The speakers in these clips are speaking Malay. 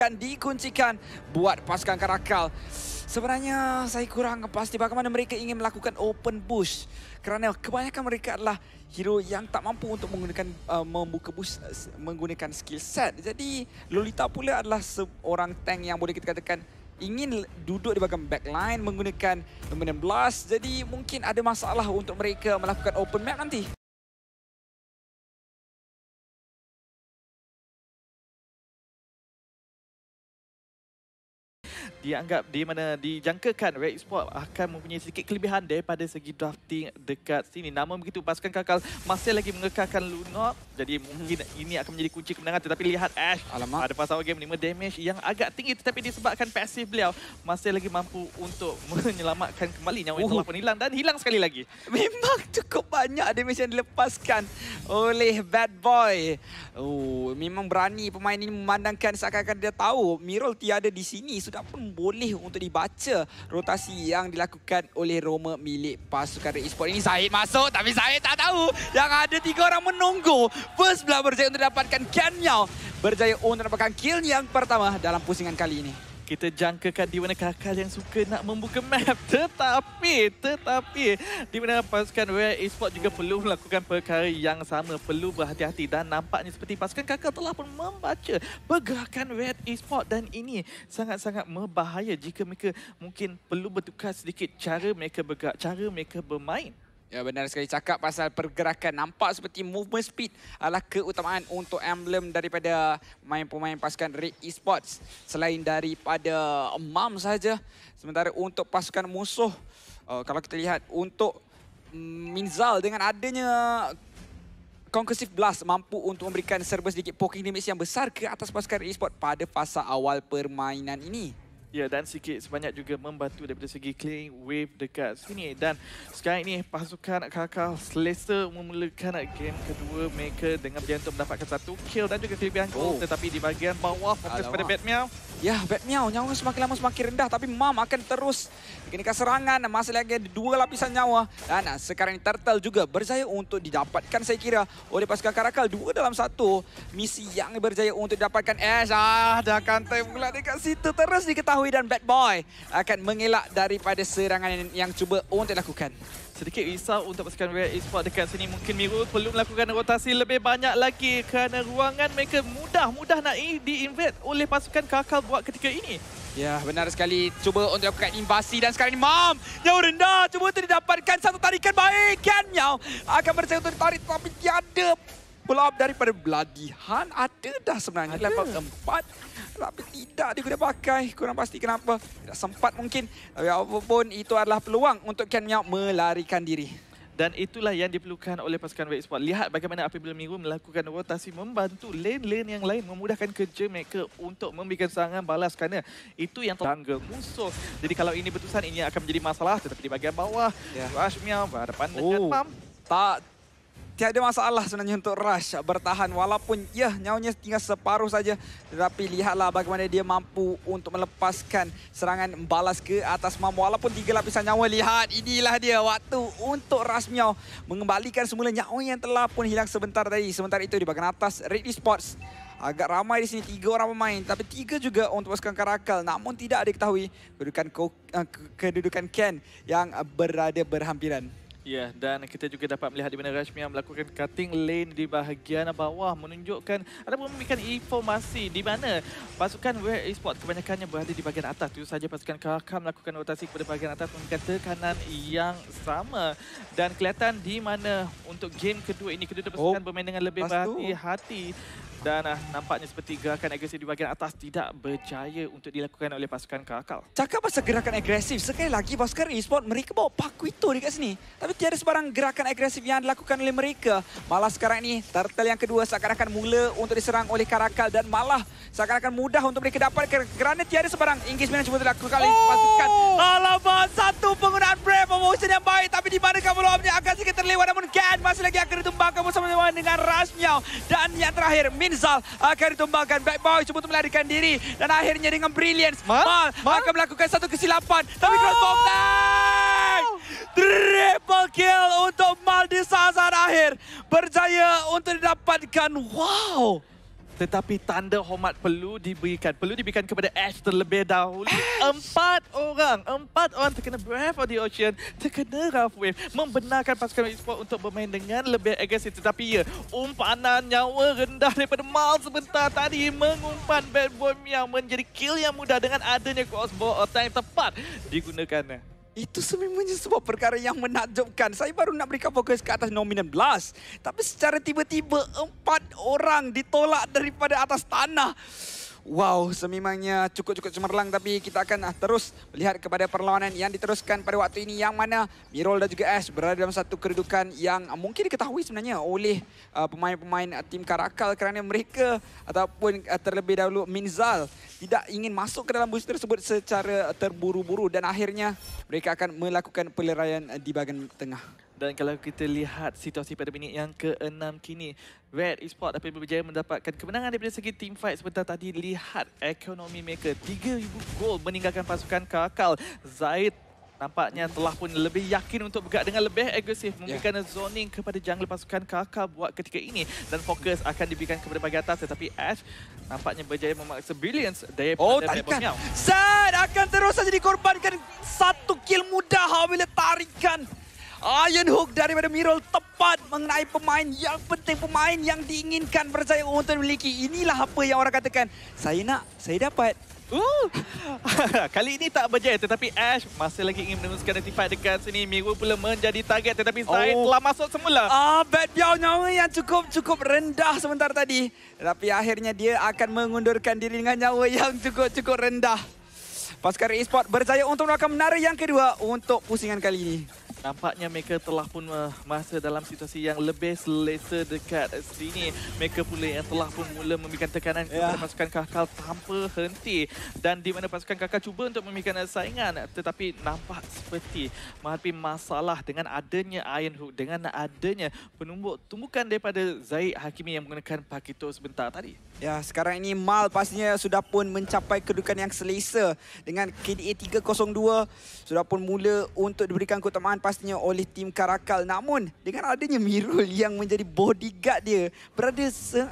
akan dikuncikan buat pasukan Karakal. Sebenarnya saya kurang pasti bagaimana mereka ingin melakukan open bush kerana kebanyakan mereka adalah hero yang tak mampu untuk menggunakan uh, membuka bush uh, menggunakan skill set. Jadi Lolita pula adalah seorang tank yang boleh kita katakan ingin duduk di bahagian backline menggunakan Dominion Blast. Jadi mungkin ada masalah untuk mereka melakukan open map nanti. dianggap di mana dijangkakan Red Sport akan mempunyai sedikit kelebihan daripada segi drafting dekat sini. Namun begitu pasukan kakal masih lagi mengekalkan Lunok. Jadi hmm. mungkin ini akan menjadi kunci kemenangan tetapi lihat Ash Alamak. ada pasal game 5 damage yang agak tinggi tetapi disebabkan pasif beliau masih lagi mampu untuk menyelamatkan kembali nyawa uhuh. yang telah hilang dan hilang sekali lagi. Memang cukup banyak damage yang dilepaskan oleh Bad Boy. Oh, memang berani pemain ini memandangkan seakan-akan dia tahu Mirol tiada di sini sudah pun boleh untuk dibaca rotasi yang dilakukan oleh Roma milik pasukan Red Esports. Ini Zahid masuk tapi saya tak tahu yang ada tiga orang menunggu. First Blood berjaya untuk dapatkan Ken Yao. Berjaya untuk mendapatkan kill yang pertama dalam pusingan kali ini kita jangkakan di mana kakal yang suka nak membuka map tetapi tetapi di mana pasukan Wear Esports juga perlu melakukan perkara yang sama perlu berhati-hati dan nampaknya seperti pasukan kakal telah pun membaca pergerakan Wear Esports dan ini sangat-sangat membahaya jika mereka mungkin perlu bertukar sedikit cara mereka bergerak cara mereka bermain Ya benar sekali cakap pasal pergerakan nampak seperti movement speed adalah keutamaan untuk emblem daripada pemain pemain pasukan Red Esports selain daripada Mam saja. Sementara untuk pasukan musuh eh, kalau kita lihat untuk mm, Minzal dengan adanya Concussive Blast mampu untuk memberikan serba sedikit poking damage yang besar ke atas pasukan Red Esports pada fasa awal permainan ini. Ya dan sikit sebanyak juga membantu daripada segi clearing wave dekat sini dan sekarang ini pasukan Kakal selesa memulakan game kedua mereka dengan berjaya mendapatkan satu kill dan juga kelebihan gol oh. tetapi di bahagian bawah fokus Alamak. pada Bat Ya Bat Meow nyawa semakin lama semakin rendah tapi Mam akan terus Kini serangan masih lagi dua lapisan nyawa dan sekarang ini Turtle juga berjaya untuk didapatkan saya kira oleh pasukan Karakal dua dalam satu misi yang berjaya untuk didapatkan Eh, ah dah kantai pula dekat situ terus diketahui dan Bad Boy akan mengelak daripada serangan yang, yang cuba untuk lakukan sedikit risau untuk pasukan Red Esports dekat sini mungkin Miru perlu melakukan rotasi lebih banyak lagi kerana ruangan mereka mudah-mudah nak diinvade oleh pasukan Karakal buat ketika ini Ya, benar sekali. Cuba untuk lakukan invasi dan sekarang ini Mam. Nyawa rendah. Cuba untuk didapatkan satu tarikan baik. Kan Miao akan berusaha untuk ditarik tapi tiada pull daripada Bloody Han. Ada dah sebenarnya. Ada. Level 4. Tapi tidak dia guna pakai. Kurang pasti kenapa. Tidak sempat mungkin. Tapi ya, apapun itu adalah peluang untuk Kan Miao melarikan diri. Dan itulah yang diperlukan oleh pasukan Red Sport. Lihat bagaimana apabila Miru melakukan rotasi membantu lane-lane yang lain memudahkan kerja mereka untuk memberikan serangan balas kerana itu yang tangga musuh. Jadi kalau ini betusan, ini akan menjadi masalah. Tetapi di bahagian bawah, yeah. Rush Miao berhadapan oh. dengan Pump. Tak Tiada masalah sebenarnya untuk Rush bertahan walaupun ya nyawanya tinggal separuh saja tetapi lihatlah bagaimana dia mampu untuk melepaskan serangan balas ke atas Mam walaupun tiga lapisan nyawa lihat inilah dia waktu untuk Rush Miao mengembalikan semula nyawa yang telah pun hilang sebentar tadi sementara itu di bahagian atas Red Sports agak ramai di sini tiga orang pemain tapi tiga juga untuk pasukan Karakal namun tidak diketahui kedudukan eh, kedudukan Ken yang berada berhampiran Ya, dan kita juga dapat melihat di mana Rashmi yang melakukan cutting lane di bahagian bawah menunjukkan ada memberikan informasi di mana pasukan Wear Esports kebanyakannya berada di bahagian atas. Itu saja pasukan Kakak melakukan rotasi kepada bahagian atas memberikan tekanan yang sama. Dan kelihatan di mana untuk game kedua ini, kedua-dua pasukan oh, bermain dengan lebih berhati-hati. Dan uh, nampaknya seperti gerakan agresif di bahagian atas tidak berjaya untuk dilakukan oleh pasukan Kakak. Cakap pasal gerakan agresif, sekali lagi pasukan e mereka bawa Pakuito dekat sini. Tapi Lalu tiada sebarang gerakan agresif yang dilakukan oleh mereka. Malah sekarang ini turtle yang kedua seakan-akan mula untuk diserang oleh Karakal dan malah seakan-akan mudah untuk mereka dapat kerana tiada sebarang engagement yang cuba dilakukan oleh pasukan. Oh! Alamak, satu penggunaan brave motion yang baik tapi di mana kamu up-nya akan sedikit terlewat namun Ken masih lagi akan ditumbangkan bersama dengan Rush Miao. Dan yang terakhir, Minzal akan ditumbangkan. Bad Boy cuba melarikan diri dan akhirnya dengan brilliance, Mal, Mal, Mal? akan melakukan satu kesilapan. Tapi oh! Ah! cross bomb, nah! masa azan akhir berjaya untuk didapatkan. Wow! Tetapi tanda hormat perlu diberikan. Perlu diberikan kepada Ash terlebih dahulu. Ash. Empat orang. Empat orang terkena Breath of the Ocean. Terkena Rough Wave. Membenarkan pasukan e untuk bermain dengan lebih agresif. Tetapi ya, umpanan nyawa rendah daripada Mal sebentar tadi. Mengumpan Bad Boy yang menjadi kill yang mudah dengan adanya crossbow time tepat digunakannya. Itu sebenarnya sebuah perkara yang menakjubkan. Saya baru nak berikan fokus ke atas nominan belas. Tapi secara tiba-tiba empat orang ditolak daripada atas tanah. Wow, sememangnya cukup-cukup cemerlang tapi kita akan ah, terus melihat kepada perlawanan yang diteruskan pada waktu ini yang mana Mirol dan juga Ash berada dalam satu kedudukan yang mungkin diketahui sebenarnya oleh ah, pemain-pemain uh, tim Karakal kerana mereka ataupun uh, terlebih dahulu Minzal tidak ingin masuk ke dalam bus tersebut secara terburu-buru dan akhirnya mereka akan melakukan peleraian di bahagian tengah. Dan kalau kita lihat situasi pada minit yang ke-6 kini, Red Esports dapat berjaya mendapatkan kemenangan daripada segi team fight sebentar tadi. Lihat ekonomi mereka 3000 gol meninggalkan pasukan Kakal Zaid Nampaknya telah pun lebih yakin untuk bergerak dengan lebih agresif. Ya. Memberikan yeah. zoning kepada jungle pasukan Kakak buat ketika ini. Dan fokus akan diberikan kepada bagian atas. Tetapi Ash nampaknya berjaya memaksa billions daripada Oh, tarikan. Zed akan terus saja dikorbankan. Satu kill mudah apabila tarikan. Iron Hook daripada Mirul tepat mengenai pemain yang penting pemain yang diinginkan percaya untuk memiliki. Inilah apa yang orang katakan. Saya nak, saya dapat. Uh. Kali ini tak berjaya tetapi Ash masih lagi ingin meneruskan identify dekat sini. Mirul pula menjadi target tetapi Zain oh. telah masuk semula. Ah, uh, Bad Biao nyawa yang cukup-cukup rendah sebentar tadi. Tapi akhirnya dia akan mengundurkan diri dengan nyawa yang cukup-cukup rendah. Pascal Esport berjaya untuk melakukan menara yang kedua untuk pusingan kali ini. Nampaknya mereka telah pun eh, masa dalam situasi yang lebih selesa dekat sini. Mereka pula yang telah pun mula memberikan tekanan ya. kepada yeah. pasukan Kakal tanpa henti. Dan di mana pasukan Kakal cuba untuk memberikan saingan. Tetapi nampak seperti menghadapi masalah dengan adanya Iron Hook. Dengan adanya penumbuk tumbukan daripada Zaid Hakimi yang menggunakan Pakito sebentar tadi. Ya, yeah, sekarang ini Mal pastinya sudah pun mencapai kedudukan yang selesa. Dengan KDA 302 sudah pun mula untuk diberikan keutamaan pastinya oleh tim Karakal. Namun dengan adanya Mirul yang menjadi bodyguard dia berada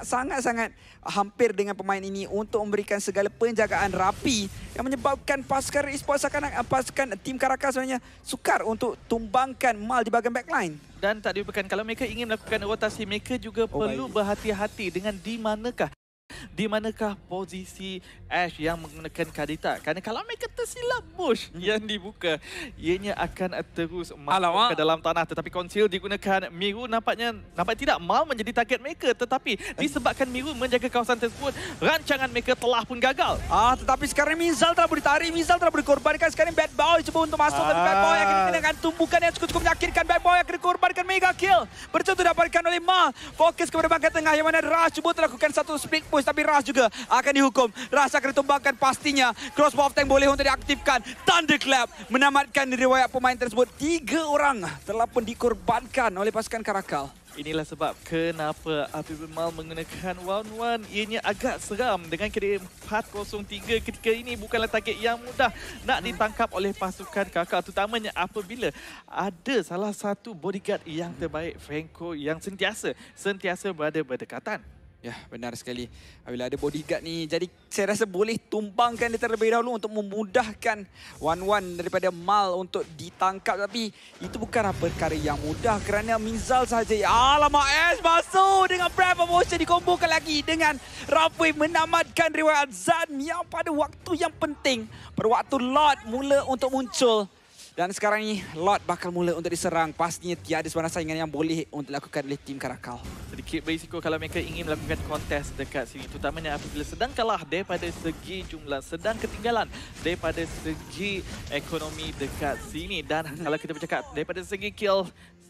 sangat-sangat hampir dengan pemain ini untuk memberikan segala penjagaan rapi yang menyebabkan pasukan esports akan eh, pasukan tim Karakal sebenarnya sukar untuk tumbangkan Mal di bahagian backline. Dan tak diperkan kalau mereka ingin melakukan rotasi, mereka juga oh perlu berhati-hati dengan di manakah di manakah posisi Ash yang menggunakan Kadita? Karena kalau mereka tersilap bush yang dibuka, ianya akan terus masuk Alamak. ke dalam tanah. Tetapi konsil digunakan Miru nampaknya nampak tidak mal menjadi target mereka. Tetapi disebabkan Miru menjaga kawasan tersebut, rancangan mereka telah pun gagal. Ah, tetapi sekarang Mizal telah ditarik, Mizal telah dikorbankan. Sekarang Bad Boy cuba untuk masuk, ah. Bad Boy akan ah. dikenakan tumbukan yang cukup-cukup menyakitkan. Bad Boy akan dikorbankan mega kill. Bercutu dapatkan oleh Ma. Fokus kepada bangkai tengah yang mana Rush cuba terlakukan satu speed push tapi Ras juga akan dihukum. Ras akan ditumbangkan pastinya. Crossbow of Tank boleh untuk diaktifkan. Thunderclap menamatkan riwayat pemain tersebut. Tiga orang telah pun dikorbankan oleh pasukan Karakal. Inilah sebab kenapa api Mal menggunakan Wan Wan. Ianya agak seram dengan kira 403 ketika ini bukanlah target yang mudah nak ditangkap oleh pasukan kakak. Terutamanya apabila ada salah satu bodyguard yang terbaik Franco yang sentiasa sentiasa berada berdekatan. Ya, benar sekali. Bila ada bodyguard ni, jadi saya rasa boleh tumbangkan dia terlebih dahulu untuk memudahkan Wan-Wan daripada Mal untuk ditangkap. Tapi itu bukanlah perkara yang mudah kerana Minzal sahaja. Alamak, S masuk dengan Brave Motion dikombokan lagi dengan Rafi menamatkan riwayat Zan yang pada waktu yang penting. Pada waktu Lord mula untuk muncul. Dan sekarang ni Lord bakal mula untuk diserang. Pastinya tiada sebarang saingan yang boleh untuk dilakukan oleh tim Karakal. Sedikit berisiko kalau mereka ingin melakukan kontes dekat sini. Terutamanya apabila sedang kalah daripada segi jumlah. Sedang ketinggalan daripada segi ekonomi dekat sini. Dan kalau kita bercakap daripada segi kill,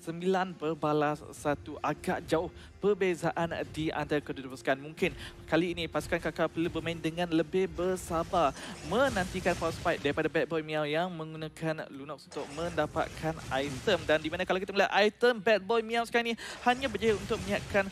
sembilan berbalas satu agak jauh perbezaan di antara kedua-dua pasukan mungkin kali ini pasukan kakak perlu bermain dengan lebih bersabar menantikan boss fight daripada bad boy Miao yang menggunakan Lunox untuk mendapatkan item dan di mana kalau kita melihat item bad boy Miao sekarang ini hanya berjaya untuk menyiapkan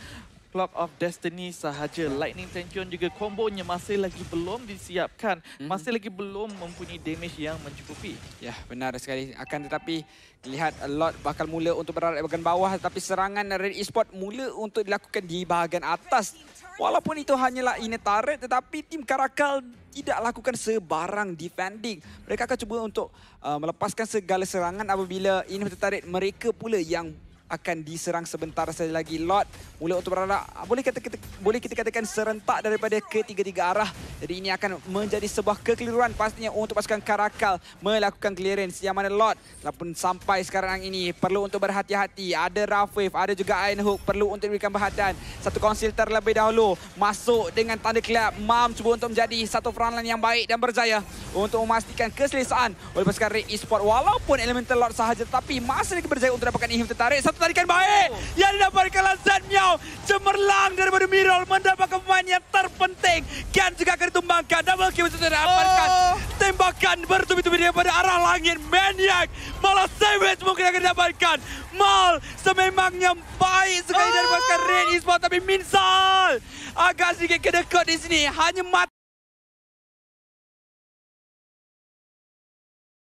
Clock of Destiny sahaja. Lightning Tension juga kombonya masih lagi belum disiapkan. Mhm. Masih mm -hmm. lagi belum mempunyai damage yang mencukupi. Ya, benar sekali. Akan tetapi, lihat a lot, bakal mula untuk berada di bahagian bawah. Tetapi serangan Red Esports mula untuk dilakukan di bahagian atas. Walaupun itu hanyalah inner turret, tetapi tim Karakal tidak lakukan sebarang defending. Mereka akan cuba untuk uh, melepaskan segala serangan apabila inner turret mereka pula yang akan diserang sebentar saja lagi. Lot mula untuk berada, boleh kita, kita, boleh kita katakan serentak daripada ketiga-tiga arah. Jadi ini akan menjadi sebuah kekeliruan pastinya untuk pasukan Karakal melakukan clearance. Yang mana Lot pun sampai sekarang ini perlu untuk berhati-hati. Ada Rafif, ada juga Ironhook perlu untuk berikan perhatian. Satu konsil terlebih dahulu masuk dengan tanda kelab. Mam cuba untuk menjadi satu peranan yang baik dan berjaya untuk memastikan keselesaan oleh pasukan Red Esports. Walaupun Elemental Lot sahaja tapi masih lagi berjaya untuk dapatkan Ihim tertarik. Satu pertandingan baik. Yang didapatkan Lazat Miao. Cemerlang daripada Mirol. Mendapatkan pemain yang terpenting. Kian juga akan ditumbangkan. Double kill sudah didapatkan. Oh. Tembakan bertubi-tubi daripada arah langit. Maniac. Malah Savage mungkin akan didapatkan. Mal sememangnya baik sekali oh. daripada Red Esports. Tapi Minsal. Agak sedikit kedekut di sini. Hanya mati.